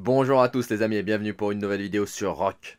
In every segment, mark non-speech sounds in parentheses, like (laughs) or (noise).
Bonjour à tous les amis et bienvenue pour une nouvelle vidéo sur Rock.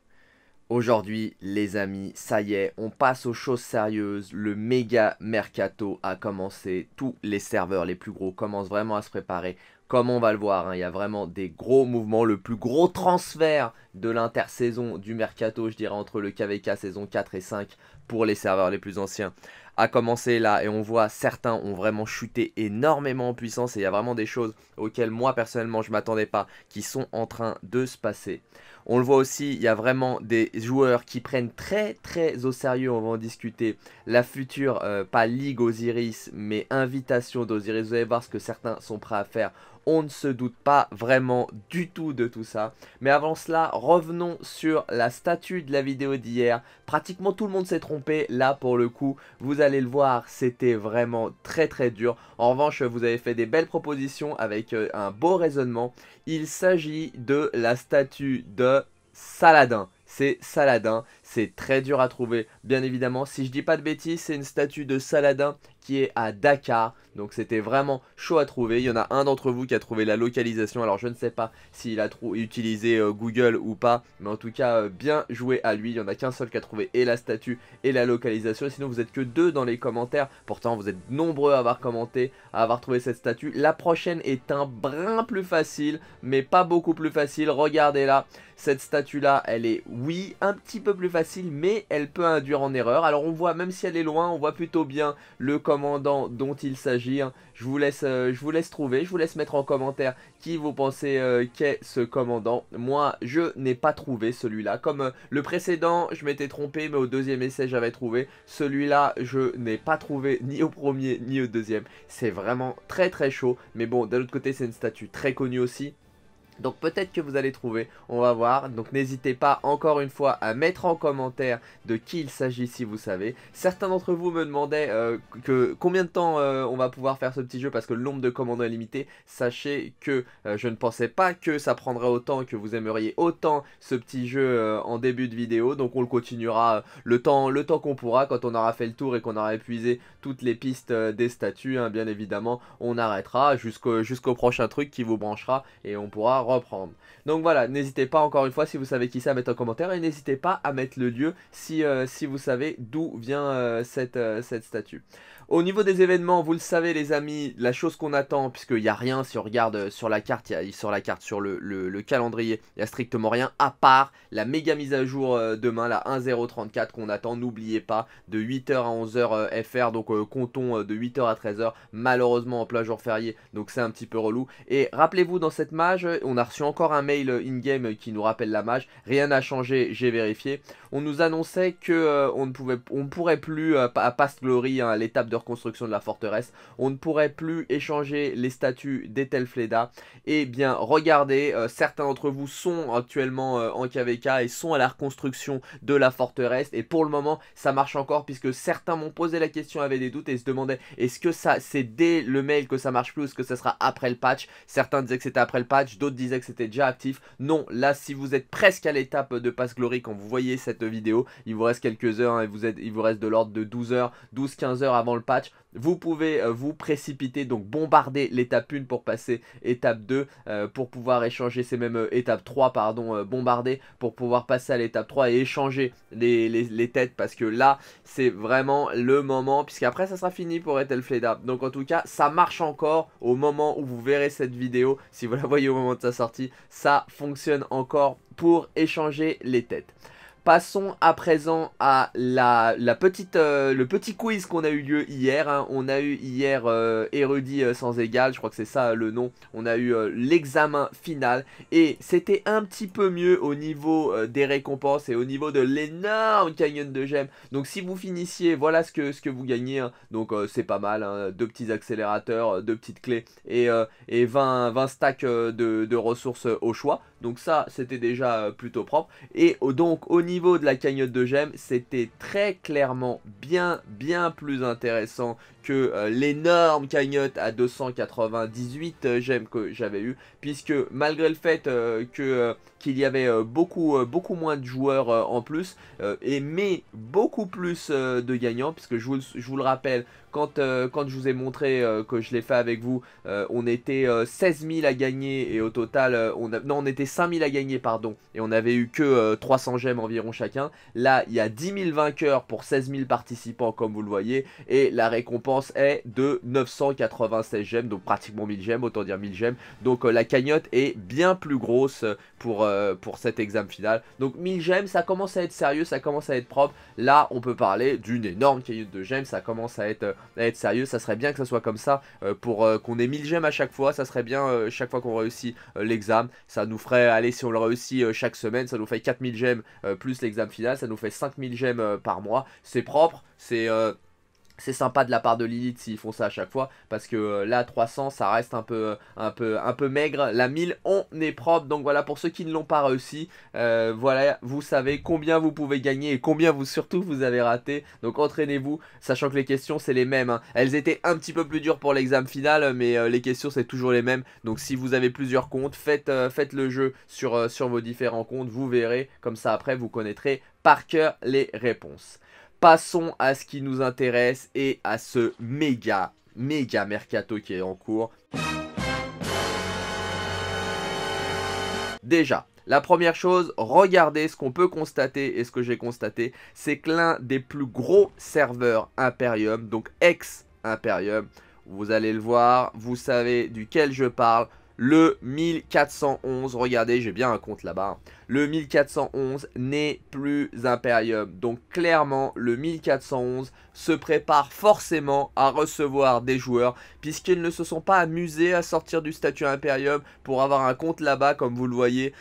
Aujourd'hui les amis, ça y est, on passe aux choses sérieuses. Le méga mercato a commencé. Tous les serveurs les plus gros commencent vraiment à se préparer. Comme on va le voir, hein, il y a vraiment des gros mouvements. Le plus gros transfert de l'intersaison du mercato, je dirais entre le KVK saison 4 et 5 pour les serveurs les plus anciens a commencer là et on voit certains ont vraiment chuté énormément en puissance et il y a vraiment des choses auxquelles moi personnellement je m'attendais pas qui sont en train de se passer. On le voit aussi, il y a vraiment des joueurs qui prennent très très au sérieux, on va en discuter, la future, euh, pas Ligue Osiris, mais invitation d'Osiris. Vous allez voir ce que certains sont prêts à faire on ne se doute pas vraiment du tout de tout ça. Mais avant cela, revenons sur la statue de la vidéo d'hier. Pratiquement tout le monde s'est trompé, là pour le coup, vous allez le voir, c'était vraiment très très dur. En revanche, vous avez fait des belles propositions avec euh, un beau raisonnement. Il s'agit de la statue de Saladin c'est Saladin. C'est très dur à trouver, bien évidemment. Si je dis pas de bêtises, c'est une statue de Saladin qui est à Dakar. Donc c'était vraiment chaud à trouver. Il y en a un d'entre vous qui a trouvé la localisation. Alors je ne sais pas s'il a utilisé euh, Google ou pas. Mais en tout cas, euh, bien joué à lui. Il n'y en a qu'un seul qui a trouvé et la statue et la localisation. Sinon, vous êtes que deux dans les commentaires. Pourtant, vous êtes nombreux à avoir commenté, à avoir trouvé cette statue. La prochaine est un brin plus facile, mais pas beaucoup plus facile. Regardez là, cette statue-là, elle est, oui, un petit peu plus facile mais elle peut induire en erreur. Alors on voit, même si elle est loin, on voit plutôt bien le commandant dont il s'agit. Hein. Je, vous laisse, euh, je vous laisse trouver, je vous laisse mettre en commentaire qui vous pensez euh, qu'est ce commandant. Moi, je n'ai pas trouvé celui-là. Comme euh, le précédent, je m'étais trompé, mais au deuxième essai, j'avais trouvé. Celui-là, je n'ai pas trouvé ni au premier ni au deuxième. C'est vraiment très très chaud. Mais bon, d'un autre côté, c'est une statue très connue aussi. Donc peut-être que vous allez trouver, on va voir. Donc n'hésitez pas encore une fois à mettre en commentaire de qui il s'agit si vous savez. Certains d'entre vous me demandaient euh, que combien de temps euh, on va pouvoir faire ce petit jeu parce que le nombre de commandos est limité. Sachez que euh, je ne pensais pas que ça prendrait autant, que vous aimeriez autant ce petit jeu en début de vidéo. Donc on le continuera le temps, le temps qu'on pourra quand on aura fait le tour et qu'on aura épuisé toutes les pistes des statues. Hein. bien évidemment, on arrêtera jusqu'au prochain truc qui vous branchera et on pourra donc voilà, n'hésitez pas encore une fois si vous savez qui c'est à mettre un commentaire et n'hésitez pas à mettre le lieu si, euh, si vous savez d'où vient euh, cette, euh, cette statue. Au niveau des événements, vous le savez les amis, la chose qu'on attend, puisqu'il n'y a rien, si on regarde euh, sur la carte, il sur la carte, sur le, calendrier, il n'y a strictement rien, à part la méga mise à jour euh, demain, la 1.034 qu'on attend, n'oubliez pas, de 8h à 11h euh, FR, donc comptons de 8h à 13h, malheureusement en plein jour férié, donc c'est un petit peu relou. Et rappelez-vous, dans cette mage, on a reçu encore un mail in-game qui nous rappelle la mage, rien n'a changé, j'ai vérifié on nous annonçait que euh, on ne pouvait, on pourrait plus euh, à Past Glory, hein, à l'étape de reconstruction de la forteresse, on ne pourrait plus échanger les statuts des Telfleda. Et eh bien, regardez, euh, certains d'entre vous sont actuellement en KVK et sont à la reconstruction de la forteresse. Et pour le moment, ça marche encore puisque certains m'ont posé la question, avec des doutes et se demandaient est-ce que ça, c'est dès le mail que ça marche plus ou est-ce que ça sera après le patch Certains disaient que c'était après le patch, d'autres disaient que c'était déjà actif. Non, là, si vous êtes presque à l'étape de Past Glory quand vous voyez cette vidéo. Il vous reste quelques heures, hein, et vous êtes, il vous reste de l'ordre de 12 heures, 12-15 heures avant le patch. Vous pouvez euh, vous précipiter, donc bombarder l'étape 1 pour passer étape 2, euh, pour pouvoir échanger, ces mêmes euh, étape 3, pardon, bombarder, pour pouvoir passer à l'étape 3 et échanger les, les, têtes, parce que là, c'est vraiment le moment, puisqu'après, ça sera fini pour Ethelfleda. Donc en tout cas, ça marche encore au moment où vous verrez cette vidéo, si vous la voyez au moment de sa sortie, ça fonctionne encore pour échanger les têtes. Passons à présent à la, petite, euh, le petit quiz qu'on a eu lieu hier. Hein. On a eu hier euh, érudit euh, sans égal, je crois que c'est ça le nom. On a eu l'examen final et c'était un petit peu mieux au niveau des récompenses et au niveau de l'énorme canyon de gemmes. Donc si vous finissiez, voilà ce que, ce que vous gagnez. Hein. Donc c'est pas mal, hein. deux petits accélérateurs, deux petites clés et, 20, stacks de, de ressources au choix. Donc ça c'était déjà plutôt propre. Et donc au niveau niveau de la cagnotte de gemmes, c'était très clairement bien, bien plus intéressant que euh, l'énorme cagnotte à 298 gemmes euh, que j'avais eu, puisque malgré le fait euh, que qu'il y avait beaucoup beaucoup moins de joueurs en plus, et mais beaucoup plus de gagnants, puisque je vous, le rappelle, quand, quand je vous ai montré que je l'ai fait avec vous, on était 16 000 à gagner, et au total, on non, on était 5 à gagner, pardon, et on avait eu que 300 gemmes environ chacun. Là, il y a 10 000 vainqueurs pour 16 000 participants, comme vous le voyez, et la récompense est de 996 gemmes, donc pratiquement 1000 gemmes, autant dire 1000 gemmes. Donc euh, la cagnotte est bien plus grosse pour, euh, pour cet examen final. Donc 1000 gemmes, ça commence à être sérieux, ça commence à être propre. Là, on peut parler d'une énorme cagnotte de gemmes, ça commence à être, euh, à être sérieux. Ça serait bien que ça soit comme ça pour qu'on ait 1000 gemmes à chaque fois. Ça serait bien chaque fois qu'on réussit l'examen. Ça nous ferait, aller si on le réussit chaque semaine, ça nous fait 4000 gemmes plus l'examen final. Ça nous fait 5000 gemmes par mois. C'est propre, c'est c'est sympa de la part de Lilith s'ils font ça à chaque fois parce que euh, là 300 ça reste un peu euh, un peu un peu maigre la 1000 on est propre donc voilà pour ceux qui ne l'ont pas réussi euh, voilà vous savez combien vous pouvez gagner et combien vous surtout vous avez raté donc entraînez-vous sachant que les questions c'est les mêmes hein. elles étaient un petit peu plus dures pour l'examen final mais les questions c'est toujours les mêmes donc si vous avez plusieurs comptes faites faites le jeu sur sur vos différents comptes vous verrez comme ça après vous connaîtrez par cœur les réponses Passons à ce qui nous intéresse et à ce méga, méga mercato qui est en cours. Déjà, la première chose, regardez ce qu'on peut constater et ce que j'ai constaté, c'est que l'un des plus gros serveurs Imperium, donc ex-Imperium, vous allez le voir, vous savez duquel je parle, le 1411, regardez, j'ai bien un compte là-bas. Hein. Le 1411 n'est plus Imperium. Donc clairement, le 1411 se prépare forcément à recevoir des joueurs puisqu'ils ne se sont pas amusés à sortir du statut Imperium pour avoir un compte là-bas comme vous le voyez.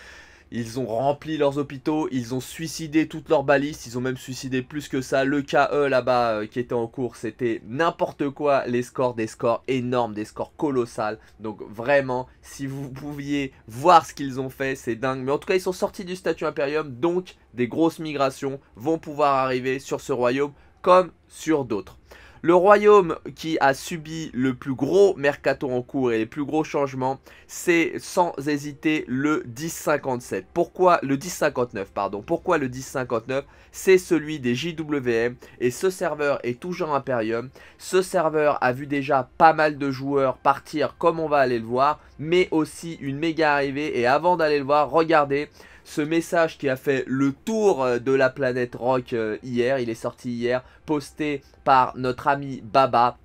Ils ont rempli leurs hôpitaux, ils ont suicidé toutes leurs balistes, ils ont même suicidé plus que ça. Le KE là-bas euh, qui était en cours, c'était n'importe quoi. Les scores, des scores énormes, des scores colossales. Donc vraiment, si vous pouviez voir ce qu'ils ont fait, c'est dingue. Mais en tout cas, ils sont sortis du statut impérium. donc des grosses migrations vont pouvoir arriver sur ce royaume comme sur d'autres. Le royaume qui a subi le plus gros mercato en cours et les plus gros changements, c'est sans hésiter le 1057. Pourquoi le 1059 Pardon. Pourquoi le 1059 C'est celui des JWM et ce serveur est toujours Imperium. Ce serveur a vu déjà pas mal de joueurs partir comme on va aller le voir, mais aussi une méga arrivée. Et avant d'aller le voir, regardez, ce message qui a fait le tour euh, de la planète rock euh, hier. Il est sorti hier, posté par notre ami Baba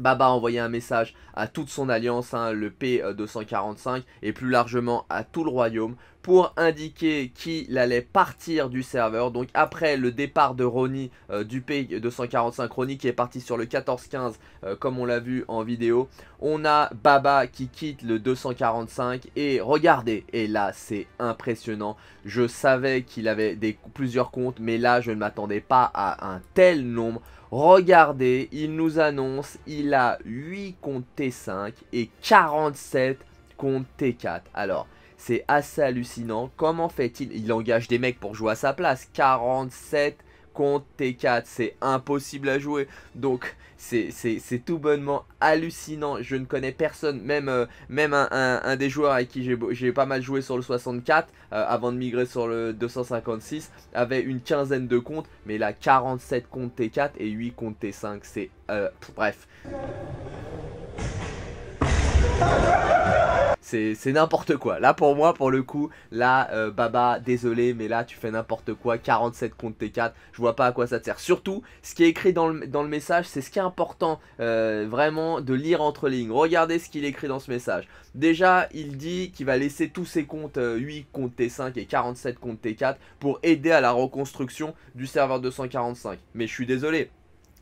Baba a envoyé un message à toute son alliance, hein, le P245, et plus largement à tout le royaume, pour indiquer qu'il allait partir du serveur. Donc après le départ de Ronnie euh, du P245, Ronnie qui est parti sur le 14-15 euh, comme on l'a vu en vidéo, on a Baba qui quitte le 245 et regardez, et là c'est impressionnant. Je savais qu'il avait plusieurs comptes, mais là je ne m'attendais pas à un tel nombre. Regardez, il nous annonce, il a 8 contre T5 et 47 contre T4. Alors, c'est assez hallucinant. Comment fait-il Il engage des mecs pour jouer à sa place. 47 contre T4, c'est impossible à jouer. Donc c'est tout bonnement hallucinant. Je ne connais personne, même, euh, même un, des joueurs avec qui j'ai pas mal joué sur le 64, euh, avant de migrer sur le 256, avait une quinzaine de comptes, mais a 47 comptes T4 et 8 comptes T5. C'est... Euh, bref c'est n'importe quoi. Là, pour moi, pour le coup, là, euh, Baba, désolé, mais là, tu fais n'importe quoi. 47 comptes T4, je vois pas à quoi ça te sert. Surtout, ce qui est écrit dans le, dans le message, c'est ce qui est important, euh, vraiment, de lire entre lignes. Regardez ce qu'il écrit dans ce message. Déjà, il dit qu'il va laisser tous ses comptes 8 comptes T5 et 47 comptes T4 pour aider à la reconstruction du serveur 245. Mais je suis désolé,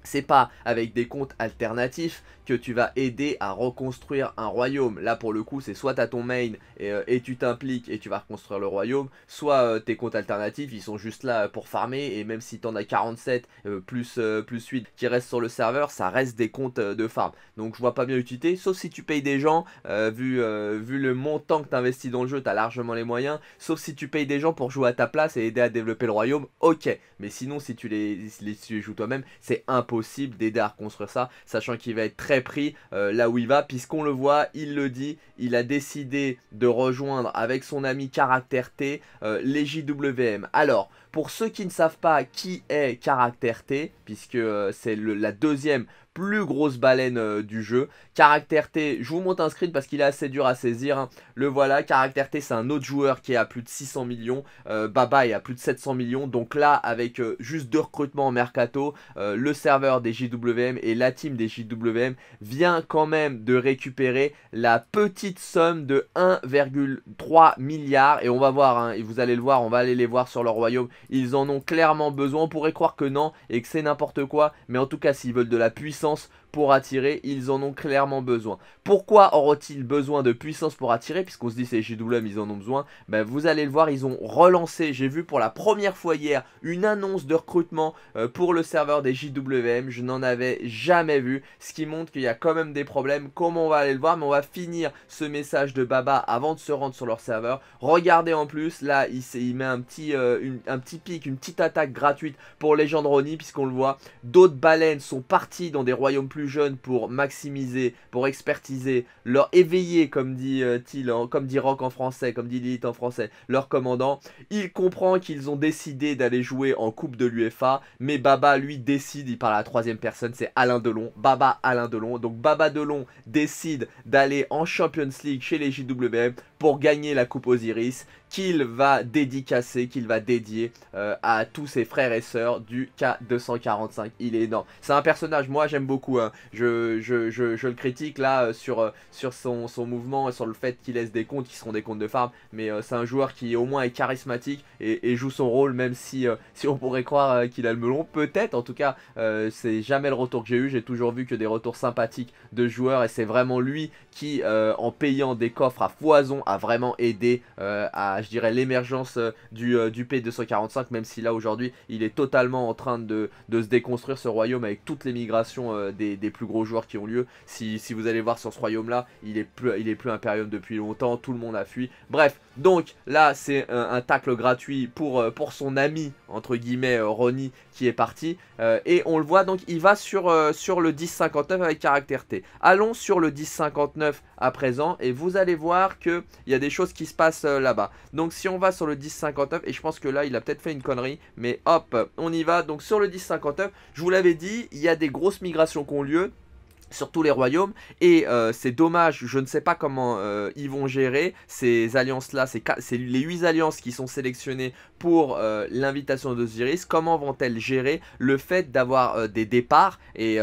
c'est pas avec des comptes alternatifs que tu vas aider à reconstruire un royaume. Là pour le coup c'est soit t'as ton main et, euh, tu t'impliques et tu vas reconstruire le royaume, soit euh, tes comptes alternatifs ils sont juste là euh, pour farmer et même si t'en as 47 plus, plus 8 qui restent sur le serveur, ça reste des comptes de farm. Donc je vois pas bien l'utilité, sauf si tu payes des gens, vu, vu le montant que t'investis dans le jeu, t'as largement les moyens, sauf si tu payes des gens pour jouer à ta place et aider à développer le royaume, ok. Mais sinon si tu les, les, joues toi-même, c'est un possible d'aider à reconstruire ça, sachant qu'il va être très pris euh, là où il va, puisqu'on le voit, il le dit, il a décidé de rejoindre avec son ami caractère T euh, les JWM. Alors, pour ceux qui ne savent pas qui est Caractère T, puisque euh, c'est la deuxième plus grosse baleine euh, du jeu. Caractère T, je vous montre un screen parce qu'il est assez dur à saisir. Hein. Le voilà, Caractère T, c'est un autre joueur qui est à plus de 600 millions. Euh, Baba est à plus de 700 millions. Donc là, avec juste deux recrutements en mercato, le serveur des JWM et la team des JWM vient quand même de récupérer la petite somme de 1,3 milliard. Et on va voir, hein, et vous allez le voir, on va aller les voir sur leur royaume ils en ont clairement besoin. On pourrait croire que non et que c'est n'importe quoi, mais en tout cas, s'ils veulent de la puissance pour attirer, ils en ont clairement besoin. Pourquoi auront-ils besoin de puissance pour attirer Puisqu'on se dit c'est JWM, ils en ont besoin. Ben, vous allez le voir, ils ont relancé, j'ai vu pour la première fois hier, une annonce de recrutement euh, pour le serveur des JWM. Je n'en avais jamais vu, ce qui montre qu'il y a quand même des problèmes. Comment on va aller le voir Mais on va finir ce message de Baba avant de se rendre sur leur serveur. Regardez en plus, là, il, met un petit, euh, un petit typique, une petite attaque gratuite pour les Ronnie puisqu'on le voit, d'autres baleines sont parties dans des royaumes plus jeunes pour maximiser, pour expertiser, leur éveiller, comme dit euh, comme dit Rock en français, comme dit Lilith en français, leur commandant. Il comprend qu'ils ont décidé d'aller jouer en Coupe de l'UFA, mais Baba, lui, décide, il parle à la troisième personne, c'est Alain Delon, Baba Alain Delon. Donc Baba Delon décide d'aller en Champions League chez les JWM pour gagner la Coupe Osiris qu'il va dédicacer, qu'il va dédier euh, à tous ses frères et sœurs du K245. Il est énorme. C'est un personnage, moi j'aime beaucoup. Hein. Je, je, le critique là euh, sur, euh, sur son, mouvement et sur le fait qu'il laisse des comptes qui seront des comptes de farm. Mais c'est un joueur qui au moins est charismatique et, et joue son rôle, même si, si on pourrait croire qu'il a le melon. Peut-être, en tout cas, c'est jamais le retour que j'ai eu. J'ai toujours vu que des retours sympathiques de joueurs et c'est vraiment lui qui, en payant des coffres à foison, a vraiment aidé à je dirais, l'émergence euh, du, euh, du P245, même si là aujourd'hui il est totalement en train de, se déconstruire ce royaume avec toutes les migrations euh, des, plus gros joueurs qui ont lieu. Si, vous allez voir sur ce royaume là, il est, plus, il est plus Imperium depuis longtemps, tout le monde a fui. Bref, donc là c'est un, tacle gratuit pour, pour son ami, entre guillemets, Ronnie qui est parti. et on le voit donc il va sur, sur le 1059 avec caractère T. Allons sur le 1059 à présent et vous allez voir qu'il y a des choses qui se passent là-bas. Donc si on va sur le 10,59 et je pense que là il a peut-être fait une connerie. Mais hop, on y va. Donc sur le 10,59, je vous l'avais dit, il y a des grosses migrations qui ont lieu sur tous les royaumes et euh, c'est dommage je ne sais pas comment euh, ils vont gérer ces alliances là c'est les 8 alliances qui sont sélectionnées pour l'invitation euh, l'invitation d'Osiris comment vont-elles gérer le fait d'avoir des départs et, et,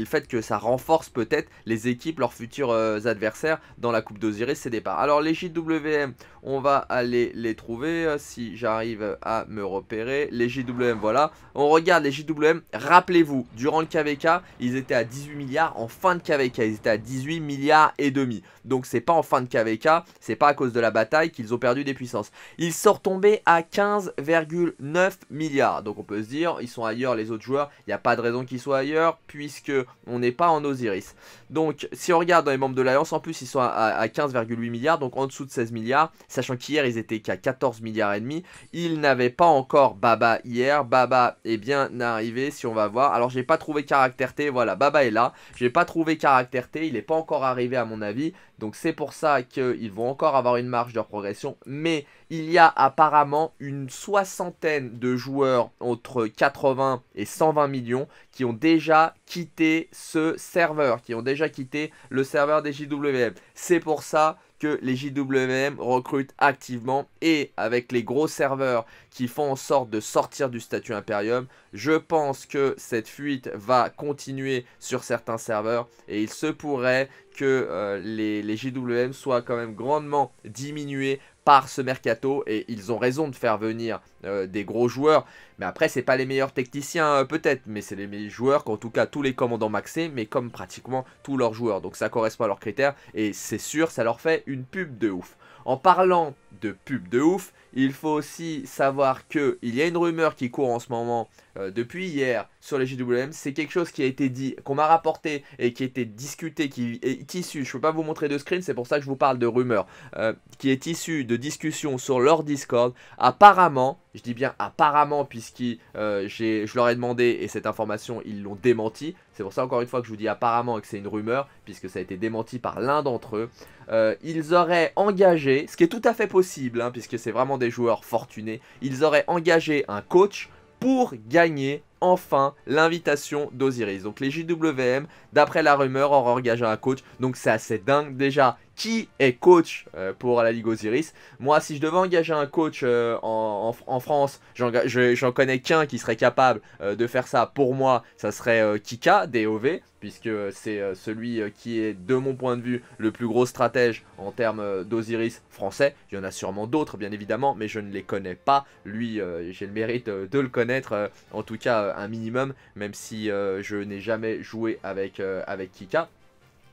le fait que ça renforce peut-être les équipes leurs futurs adversaires dans la coupe d'Osiris ces départs alors les JWM on va aller les trouver si j'arrive à me repérer les JWM voilà on regarde les JWM rappelez-vous durant le KVK ils étaient à 18 milliards en fin de KVK. Ils étaient à 18 milliards et demi. Donc c'est pas en fin de KVK, c'est pas à cause de la bataille qu'ils ont perdu des puissances. Ils sont retombés à 15,9 milliards. Donc on peut se dire, ils sont ailleurs les autres joueurs. Il n'y a pas de raison qu'ils soient ailleurs puisque on n'est pas en Osiris. Donc si on regarde dans les membres de l'Alliance, en plus ils sont à, 15,8 milliards, donc en dessous de 16 milliards. Sachant qu'hier ils étaient qu'à 14 milliards et demi. Ils n'avaient pas encore Baba hier. Baba est bien arrivé si on va voir. Alors j'ai pas trouvé caractère T, voilà, Baba est là. J'ai pas trouvé caractère T, il n'est pas encore arrivé à mon avis. Donc c'est pour ça qu'ils vont encore avoir une marge de progression. Mais il y a apparemment une soixantaine de joueurs entre 80 et 120 millions qui ont déjà quitté ce serveur, qui ont déjà quitté le serveur des JWM. C'est pour ça que les JWM recrutent activement et avec les gros serveurs qui font en sorte de sortir du statut Imperium, je pense que cette fuite va continuer sur certains serveurs et il se pourrait que euh, les, les JWM soient quand même grandement diminués ce mercato et ils ont raison de faire venir euh, des gros joueurs. Mais après, c'est pas les meilleurs techniciens euh, peut-être, mais c'est les meilleurs joueurs qu'en tout cas tous les commandants maxés, mais comme pratiquement tous leurs joueurs. Donc ça correspond à leurs critères et c'est sûr, ça leur fait une pub de ouf. En parlant de pub de ouf, il faut aussi savoir qu'il y a une rumeur qui court en ce moment euh, depuis hier sur les JWM. C'est quelque chose qui a été dit, qu'on m'a rapporté et qui a été discuté, qui est issu, je ne peux pas vous montrer de screen, c'est pour ça que je vous parle de rumeur, euh, qui est issu de discussions sur leur Discord. Apparemment, je dis bien apparemment puisque euh, je leur ai demandé et cette information ils l'ont démenti. C'est pour ça encore une fois que je vous dis apparemment et que c'est une rumeur puisque ça a été démenti par l'un d'entre eux. Euh, ils auraient engagé, ce qui est tout à fait possible hein, puisque c'est vraiment des joueurs fortunés, ils auraient engagé un coach pour gagner enfin l'invitation d'Osiris. Donc les JWM, d'après la rumeur, auraient engagé un coach. Donc c'est assez dingue. Déjà, qui est coach euh, pour la Ligue Osiris. Moi, si je devais engager un coach euh, en, France, j'en connais qu'un qui serait capable euh, de faire ça pour moi, ça serait Kika, DOV, puisque c'est celui qui est, de mon point de vue, le plus gros stratège en termes d'Osiris français. Il y en a sûrement d'autres, bien évidemment, mais je ne les connais pas. Lui, j'ai le mérite de le connaître, en tout cas un minimum, même si je n'ai jamais joué avec, avec Kika.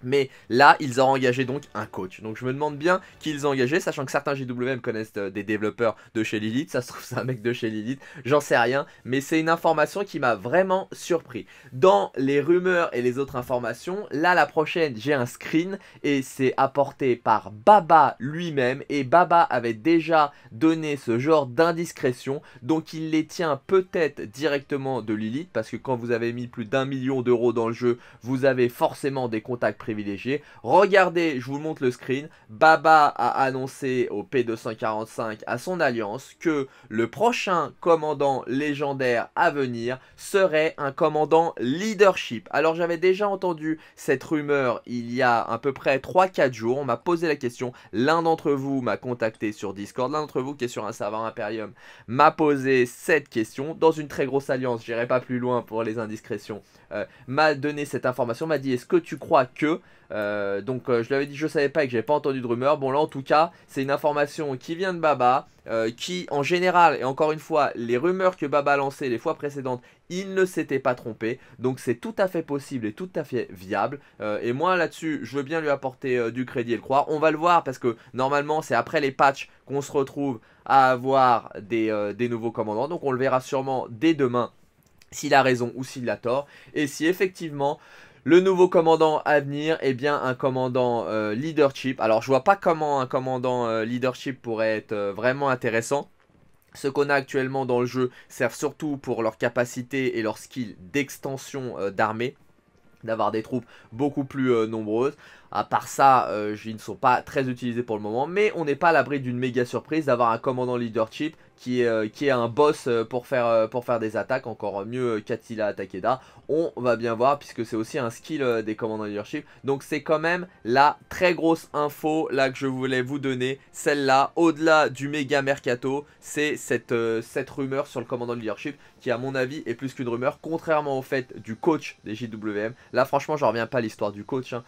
Mais là, ils ont engagé donc un coach. Donc je me demande bien qui ils ont engagé, sachant que certains JWM connaissent euh, des développeurs de chez Lilith. Ça se trouve, c'est un mec de chez Lilith. J'en sais rien. Mais c'est une information qui m'a vraiment surpris. Dans les rumeurs et les autres informations, là, la prochaine, j'ai un screen. Et c'est apporté par Baba lui-même. Et Baba avait déjà donné ce genre d'indiscrétion. Donc il les tient peut-être directement de Lilith. Parce que quand vous avez mis plus d'un million d'euros dans le jeu, vous avez forcément des contacts Regardez, je vous montre le screen. Baba a annoncé au P245 à son alliance que le prochain commandant légendaire à venir serait un commandant leadership. Alors j'avais déjà entendu cette rumeur il y a à peu près 3-4 jours. On m'a posé la question. L'un d'entre vous m'a contacté sur Discord. L'un d'entre vous qui est sur un serveur Imperium m'a posé cette question. Dans une très grosse alliance, j'irai pas plus loin pour les indiscrétions, euh, m'a donné cette information, m'a dit est-ce que tu crois que euh, donc euh, je l'avais dit, je savais pas et que j'avais pas entendu de rumeur. Bon là en tout cas, c'est une information qui vient de Baba, euh, qui en général et encore une fois, les rumeurs que Baba a lancées les fois précédentes, il ne s'était pas trompé. Donc c'est tout à fait possible et tout à fait viable. et moi là-dessus, je veux bien lui apporter du crédit et le croire. On va le voir parce que normalement c'est après les patchs qu'on se retrouve à avoir des nouveaux commandants. Donc on le verra sûrement dès demain s'il a raison ou s'il a tort. Et si effectivement le nouveau commandant à venir, est eh bien un commandant euh, leadership. Alors je vois pas comment un commandant euh, leadership pourrait être euh, vraiment intéressant. Ce qu'on a actuellement dans le jeu servent surtout pour leur capacité et leur skill d'extension d'armée d'avoir des troupes beaucoup plus nombreuses. À part ça, ils ne sont pas très utilisés pour le moment, mais on n'est pas à l'abri d'une méga surprise d'avoir un commandant leadership qui est, euh, qui est un boss euh, pour faire, euh, pour faire des attaques, encore mieux qu'Attila Atakeda, On va bien voir puisque c'est aussi un skill des commandants leadership. Donc c'est quand même la très grosse info là que je voulais vous donner. Celle-là, au-delà du méga mercato, c'est cette, cette rumeur sur le commandant leadership qui à mon avis est plus qu'une rumeur, contrairement au fait du coach des JWM. Là franchement je reviens pas à l'histoire du coach hein,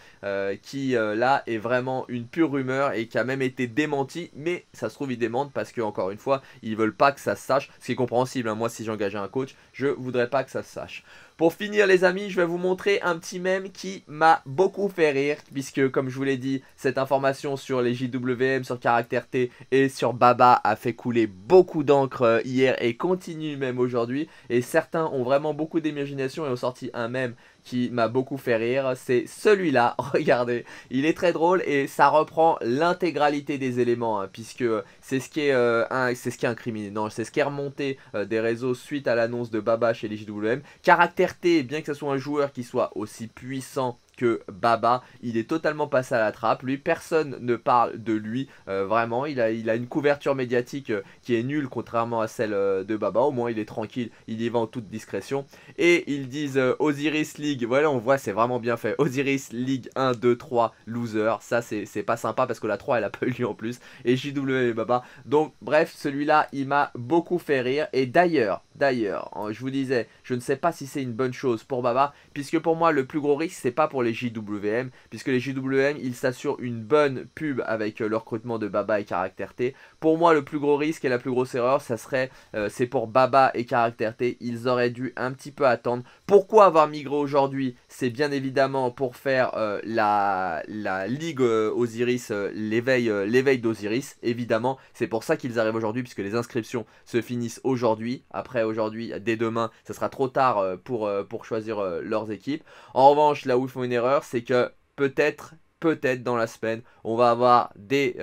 qui là est vraiment une pure rumeur et qui a même été démenti. Mais ça se trouve il démente parce que encore une fois il veulent pas que ça se sache, ce qui est compréhensible. Hein. Moi, si j'engageais un coach, je voudrais pas que ça se sache. Pour finir les amis, je vais vous montrer un petit mème qui m'a beaucoup fait rire, puisque comme je vous l'ai dit, cette information sur les JWM, sur Caractère T et sur Baba a fait couler beaucoup d'encre euh, hier et continue même aujourd'hui. Et certains ont vraiment beaucoup d'imagination et ont sorti un mème qui m'a beaucoup fait rire, c'est celui-là, (laughs) regardez, il est très drôle et ça reprend l'intégralité des éléments, hein, puisque c'est ce qui est, euh, un, c'est ce qui est incriminé, non, c'est ce qui est remonté euh, des réseaux suite à l'annonce de Baba chez les JWM. Caractère bien que ce soit un joueur qui soit aussi puissant que Baba, il est totalement passé à la trappe. Lui, personne ne parle de lui. Euh, vraiment, il a, une couverture médiatique euh, qui est nulle, contrairement à celle euh, de Baba. Au moins, il est tranquille, il y va en toute discrétion. Et ils disent Osiris League. Voilà, on voit, c'est vraiment bien fait. Osiris League 1, 2, 3, loser. Ça, c'est pas sympa parce que la 3, elle a pas eu lieu en plus. Et JW et Baba. Donc, bref, celui-là, il m'a beaucoup fait rire. Et d'ailleurs, D'ailleurs, je vous disais, je ne sais pas si c'est une bonne chose pour Baba, puisque pour moi, le plus gros risque, c'est pas pour les JWM, puisque les JWM, ils s'assurent une bonne pub avec euh, le recrutement de Baba et Caractère T. Pour moi, le plus gros risque et la plus grosse erreur, ça serait, euh, c'est pour Baba et Caractère T. Ils auraient dû un petit peu attendre. Pourquoi avoir migré aujourd'hui C'est bien évidemment pour faire euh, la, la Ligue Osiris, l'éveil d'Osiris, évidemment. C'est pour ça qu'ils arrivent aujourd'hui, puisque les inscriptions se finissent aujourd'hui. Après, aujourd'hui, dès demain, ce sera trop tard euh, pour, euh, pour choisir euh, leurs équipes. En revanche, là où ils font une erreur, c'est que peut-être peut-être dans la semaine, on va avoir des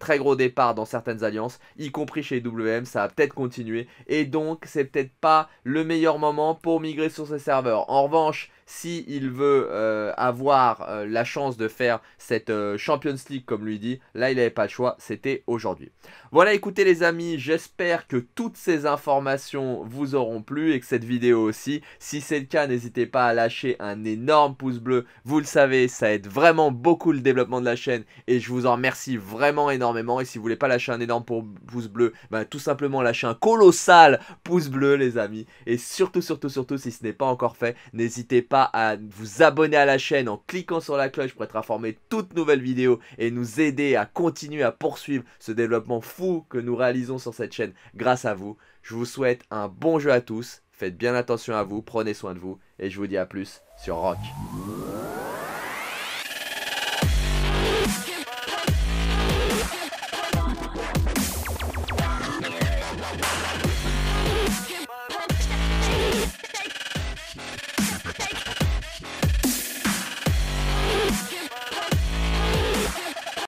très gros départs dans certaines alliances, y compris chez WM, ça va peut-être continuer, et donc c'est peut-être pas le meilleur moment pour migrer sur ces serveurs. En revanche, s'il veut euh, avoir euh, la chance de faire cette euh, Champions League comme lui dit, là il n'avait pas le choix, c'était aujourd'hui. Voilà écoutez les amis, j'espère que toutes ces informations vous auront plu et que cette vidéo aussi. Si c'est le cas, n'hésitez pas à lâcher un énorme pouce bleu, vous le savez, ça aide vraiment beaucoup le développement de la chaîne et je vous en remercie vraiment énormément. Et si vous voulez pas lâcher un énorme pouce bleu, bah, tout simplement lâchez un colossal pouce bleu les amis. Et surtout, surtout, surtout, si ce n'est pas encore fait, n'hésitez pas à vous abonner à la chaîne en cliquant sur la cloche pour être informé de toutes nouvelles vidéos et nous aider à continuer à poursuivre ce développement fou que nous réalisons sur cette chaîne grâce à vous. Je vous souhaite un bon jeu à tous, faites bien attention à vous, prenez soin de vous et je vous dis à plus sur Rock.